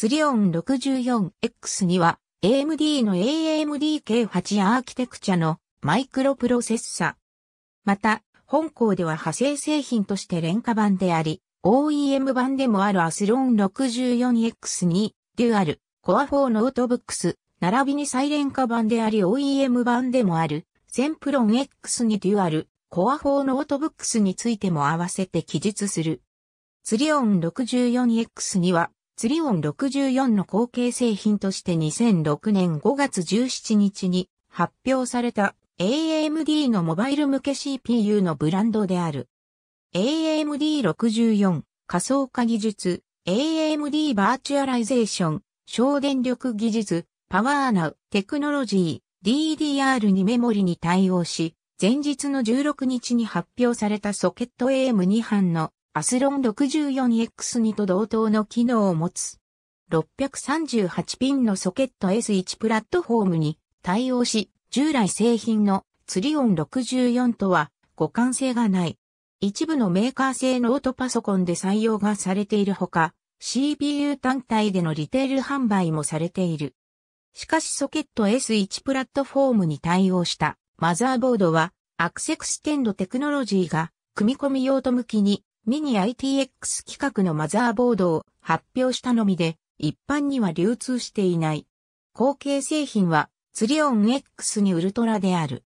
ツリオン 64X には AMD の AMD K8 アーキテクチャのマイクロプロセッサ。また、本校では派生製品として廉価版であり、OEM 版でもあるアスロン 64X に、デュアル、コア4ノートブックス、並びに再廉価版であり OEM 版でもある、ゼンプロン X にデュアル、コア4ノートブックスについても合わせて記述する。ツリオン 64X には、ツリオン64の後継製品として2006年5月17日に発表された AMD のモバイル向け CPU のブランドである。AMD64 仮想化技術 AMD バーチュアライゼーション省電力技術パワーナウテクノロジー DDR2 メモリに対応し前日の16日に発表されたソケット AM2 班のアスロン 64X2 と同等の機能を持つ。638ピンのソケット S1 プラットフォームに対応し、従来製品のツリオン64とは互換性がない。一部のメーカー製ノートパソコンで採用がされているほか、CPU 単体でのリテール販売もされている。しかしソケット S1 プラットフォームに対応したマザーボードはアクセクステンドテクノロジーが組み込み用途向きにミニ ITX 規格のマザーボードを発表したのみで、一般には流通していない。後継製品は、ツリオン X にウルトラである。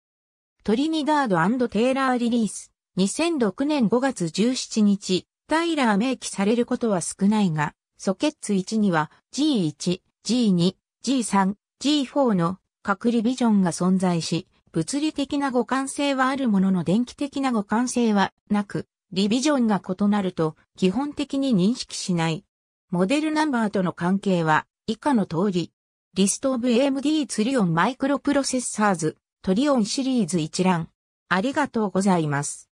トリニダードテイラーリリース。2006年5月17日、タイラー明記されることは少ないが、ソケッツ1には G1、G2、G3、G4 の隔離ビジョンが存在し、物理的な互換性はあるものの電気的な互換性はなく、リビジョンが異なると基本的に認識しない。モデルナンバーとの関係は以下の通り。リストオブ AMD ツリオンマイクロプロセッサーズトリオンシリーズ一覧。ありがとうございます。